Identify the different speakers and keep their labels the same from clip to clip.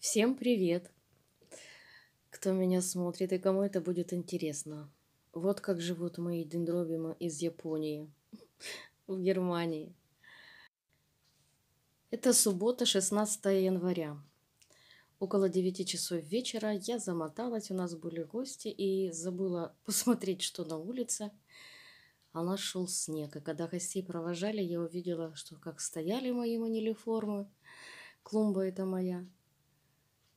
Speaker 1: Всем привет! Кто меня смотрит и кому это будет интересно. Вот как живут мои дендробиумы из Японии, в Германии. Это суббота, 16 января. Около 9 часов вечера я замоталась, у нас были гости, и забыла посмотреть, что на улице. А нас шел снег, и когда гостей провожали, я увидела, что как стояли мои манилиформы, клумба это моя –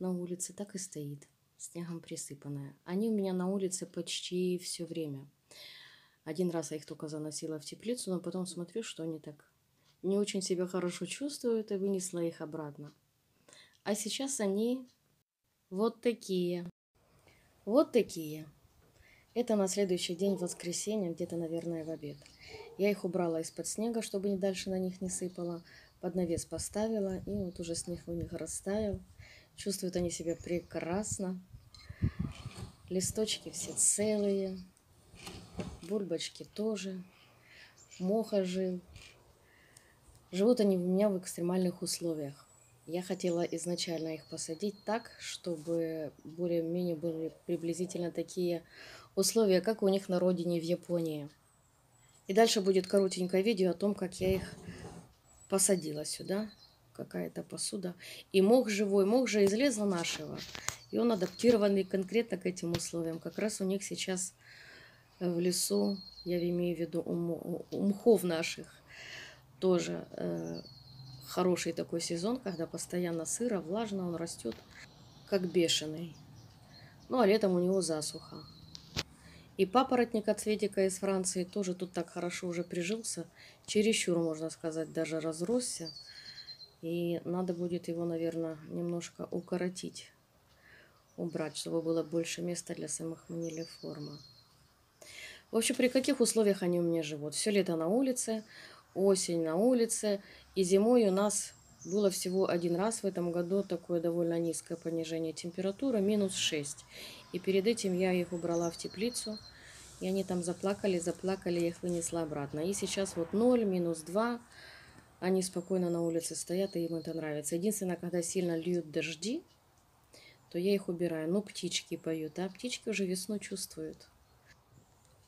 Speaker 1: на улице, так и стоит, снегом присыпанная. Они у меня на улице почти все время. Один раз я их только заносила в теплицу, но потом смотрю, что они так не очень себя хорошо чувствуют, и вынесла их обратно. А сейчас они вот такие. Вот такие. Это на следующий день, в воскресенье, где-то, наверное, в обед. Я их убрала из-под снега, чтобы не дальше на них не сыпала, Под навес поставила, и вот уже снег у них растаял. Чувствуют они себя прекрасно. Листочки все целые, бульбочки тоже, моха жил. Живут они у меня в экстремальных условиях. Я хотела изначально их посадить так, чтобы более-менее были приблизительно такие условия, как у них на родине в Японии. И дальше будет коротенькое видео о том, как я их посадила сюда какая-то посуда. И мох живой, мох же из леса нашего. И он адаптированный конкретно к этим условиям. Как раз у них сейчас э, в лесу, я имею в виду у мхов наших, тоже э, хороший такой сезон, когда постоянно сыро, влажно, он растет как бешеный. Ну а летом у него засуха. И папоротник от Светика из Франции тоже тут так хорошо уже прижился, чересчур, можно сказать, даже разросся. И надо будет его, наверное, немножко укоротить, убрать, чтобы было больше места для самых манили формы. Вообще, при каких условиях они у меня живут? Все лето на улице, осень на улице, и зимой у нас было всего один раз в этом году такое довольно низкое понижение температуры, минус 6. И перед этим я их убрала в теплицу, и они там заплакали, заплакали, я их вынесла обратно. И сейчас вот 0, минус 2, они спокойно на улице стоят, и им это нравится. Единственное, когда сильно льют дожди, то я их убираю. Ну, птички поют, а птички уже весну чувствуют.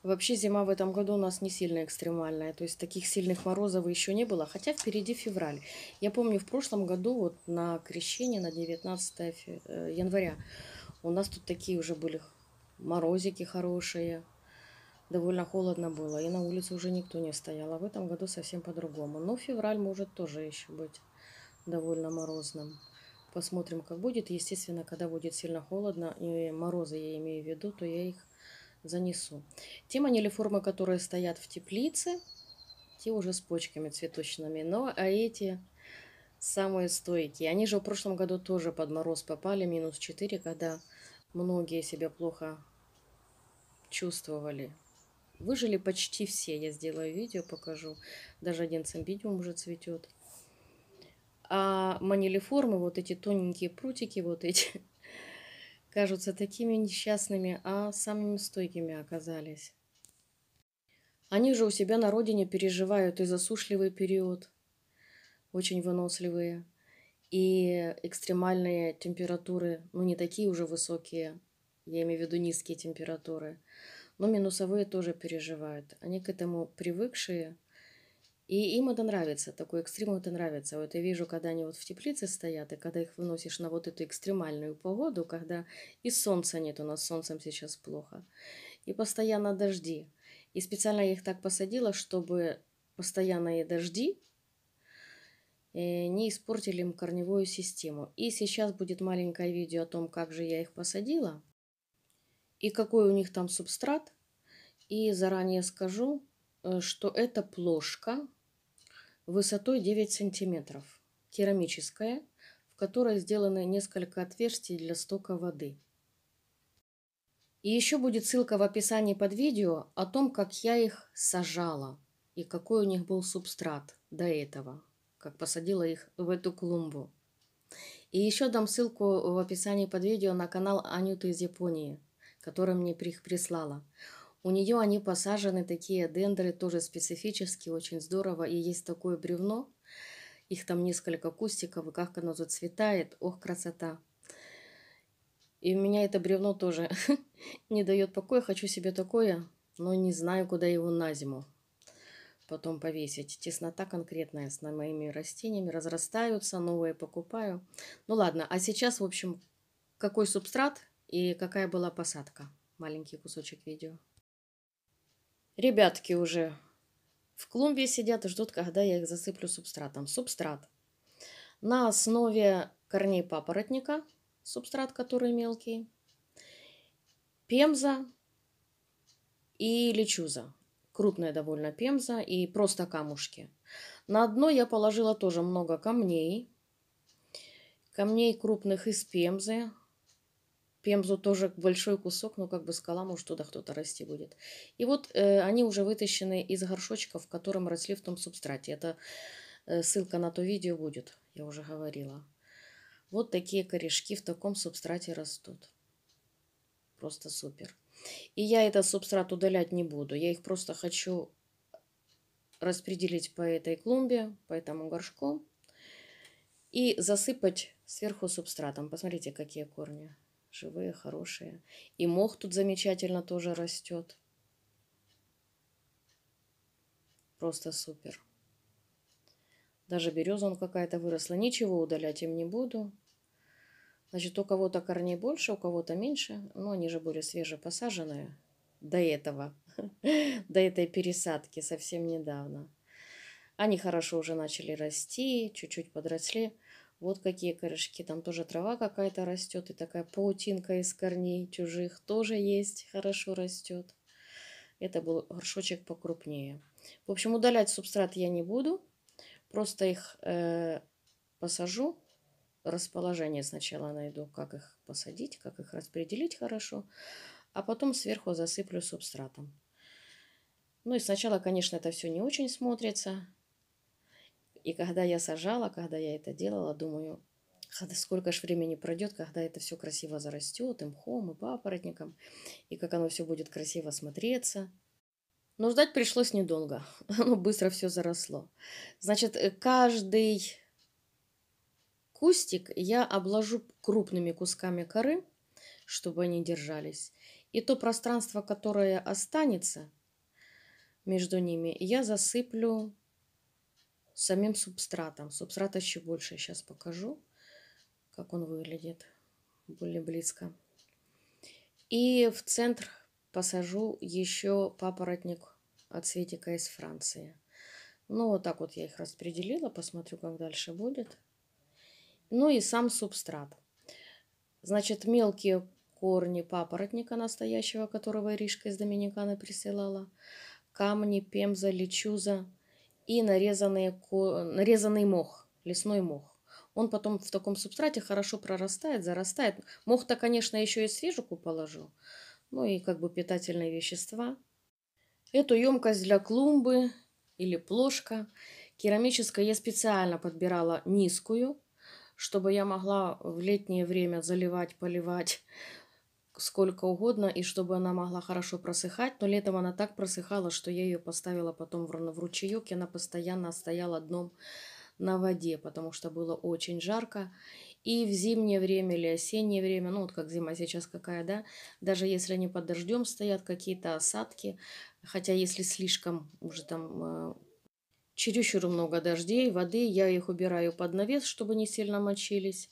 Speaker 1: Вообще зима в этом году у нас не сильно экстремальная, то есть таких сильных морозов еще не было, хотя впереди февраль. Я помню, в прошлом году вот на крещение, на 19 э, января, у нас тут такие уже были морозики хорошие, довольно холодно было, и на улице уже никто не стоял, а в этом году совсем по-другому. Но ну, февраль может тоже еще быть довольно морозным. Посмотрим, как будет. Естественно, когда будет сильно холодно, и морозы я имею в виду, то я их занесу. Те манилиформы, которые стоят в теплице, те уже с почками цветочными, но а эти самые стойкие. Они же в прошлом году тоже под мороз попали, минус 4, когда многие себя плохо чувствовали. Выжили почти все. Я сделаю видео, покажу. Даже один самбидиум уже цветет. А манилиформы, вот эти тоненькие прутики, вот эти, кажутся такими несчастными, а самыми стойкими оказались. Они же у себя на родине переживают и засушливый период, очень выносливые, и экстремальные температуры, ну не такие уже высокие, я имею в виду низкие температуры но минусовые тоже переживают. Они к этому привыкшие, и им это нравится, такой экстрим это нравится. Вот я вижу, когда они вот в теплице стоят, и когда их выносишь на вот эту экстремальную погоду, когда и солнца нет, у нас с солнцем сейчас плохо, и постоянно дожди. И специально я их так посадила, чтобы постоянные дожди э, не испортили им корневую систему. И сейчас будет маленькое видео о том, как же я их посадила и какой у них там субстрат. И заранее скажу, э, что это плошка высотой 9 сантиметров, керамическая, в которой сделаны несколько отверстий для стока воды. И еще будет ссылка в описании под видео о том, как я их сажала и какой у них был субстрат до этого, как посадила их в эту клумбу. И еще дам ссылку в описании под видео на канал Анюты из Японии – которые мне их прислала. У нее они посажены, такие дендры, тоже специфические, очень здорово. И есть такое бревно, их там несколько кустиков, и как оно зацветает, ох, красота. И у меня это бревно тоже не дает покоя, хочу себе такое, но не знаю, куда его на зиму потом повесить. Теснота конкретная с моими растениями, разрастаются, новые покупаю. Ну ладно, а сейчас, в общем, какой субстрат и какая была посадка. Маленький кусочек видео. Ребятки уже в клумбе сидят и ждут, когда я их засыплю субстратом. Субстрат на основе корней папоротника, субстрат, который мелкий, пемза и лечуза. Крупная довольно пемза и просто камушки. На дно я положила тоже много камней. Камней крупных из пемзы, Пемзу тоже большой кусок, но как бы скала, может, туда кто-то расти будет. И вот э, они уже вытащены из горшочка, в котором росли в том субстрате. Это э, ссылка на то видео будет, я уже говорила. Вот такие корешки в таком субстрате растут. Просто супер. И я этот субстрат удалять не буду. Я их просто хочу распределить по этой клумбе, по этому горшку. И засыпать сверху субстратом. Посмотрите, какие корни живые, хорошие. И мох тут замечательно тоже растет. Просто супер. Даже береза он какая-то выросла. Ничего удалять им не буду. Значит, у кого-то корней больше, у кого-то меньше. Но они же были свежепосаженные до этого, до этой пересадки совсем недавно. Они хорошо уже начали расти, чуть-чуть подросли. Вот какие корешки. Там тоже трава какая-то растет. И такая паутинка из корней чужих тоже есть. Хорошо растет. Это был горшочек покрупнее. В общем, удалять субстрат я не буду. Просто их э, посажу. Расположение сначала найду, как их посадить, как их распределить хорошо. А потом сверху засыплю субстратом. Ну и сначала, конечно, это все не очень смотрится. И когда я сажала, когда я это делала, думаю, сколько же времени пройдет, когда это все красиво зарастет, и мхом, и папоротником, и как оно все будет красиво смотреться. Но ждать пришлось недолго, оно быстро все заросло. Значит, э, каждый кустик я обложу крупными кусками коры, чтобы они держались. И то пространство, которое останется между ними, я засыплю с самим субстратом. Субстрат еще больше. Сейчас покажу, как он выглядит более близко. И в центр посажу еще папоротник от Светика из Франции. Ну, вот так вот я их распределила. Посмотрю, как дальше будет. Ну и сам субстрат. Значит, мелкие корни папоротника настоящего, которого Иришка из Доминиканы присылала, камни, пемза, личуза и нарезанные, нарезанный мох, лесной мох. Он потом в таком субстрате хорошо прорастает, зарастает. Мох-то, конечно, еще и свежику положил, ну и как бы питательные вещества. Эту емкость для клумбы или плошка керамическая я специально подбирала низкую, чтобы я могла в летнее время заливать, поливать, сколько угодно, и чтобы она могла хорошо просыхать, но летом она так просыхала, что я ее поставила потом в, в ручеек, и она постоянно стояла дном на воде, потому что было очень жарко. И в зимнее время или осеннее время, ну вот как зима сейчас какая, да, даже если они под дождем стоят, какие-то осадки, хотя если слишком уже там э, чересчур много дождей, воды, я их убираю под навес, чтобы не сильно мочились.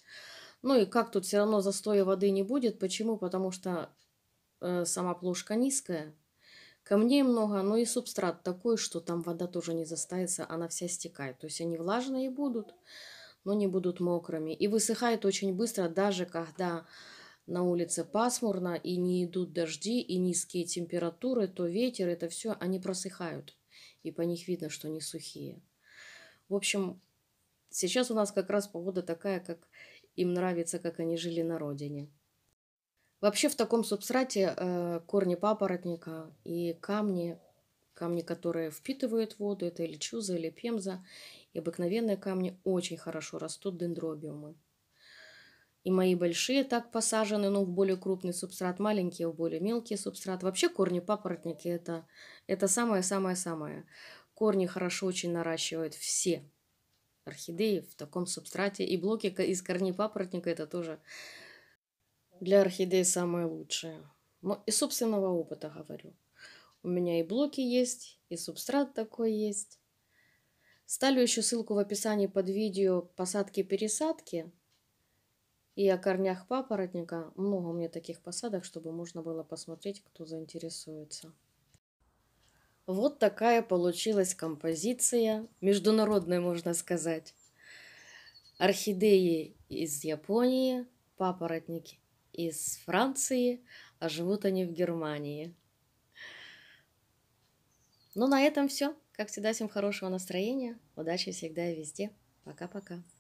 Speaker 1: Ну и как тут все равно застоя воды не будет. Почему? Потому что э, сама плошка низкая, камней много, но ну и субстрат такой, что там вода тоже не застается она вся стекает. То есть они влажные будут, но не будут мокрыми. И высыхает очень быстро, даже когда на улице пасмурно и не идут дожди и низкие температуры, то ветер, это все, они просыхают. И по них видно, что они сухие. В общем, сейчас у нас как раз погода такая, как им нравится, как они жили на родине. Вообще в таком субстрате э, корни папоротника и камни, камни, которые впитывают воду, это или чуза, или пемза, и обыкновенные камни очень хорошо растут дендробиумы. И мои большие так посажены, но ну, в более крупный субстрат, маленькие в более мелкий субстрат. Вообще корни папоротники это, это самое-самое-самое. Корни хорошо очень наращивают все орхидеи в таком субстрате. И блоки из корней папоротника это тоже для орхидей самое лучшее. Но ну, из собственного опыта говорю. У меня и блоки есть, и субстрат такой есть. Ставлю еще ссылку в описании под видео посадки-пересадки. И о корнях папоротника. Много у меня таких посадок, чтобы можно было посмотреть, кто заинтересуется. Вот такая получилась композиция, международная, можно сказать. Орхидеи из Японии, папоротники из Франции, а живут они в Германии. Ну, на этом все. Как всегда, всем хорошего настроения, удачи всегда и везде. Пока-пока.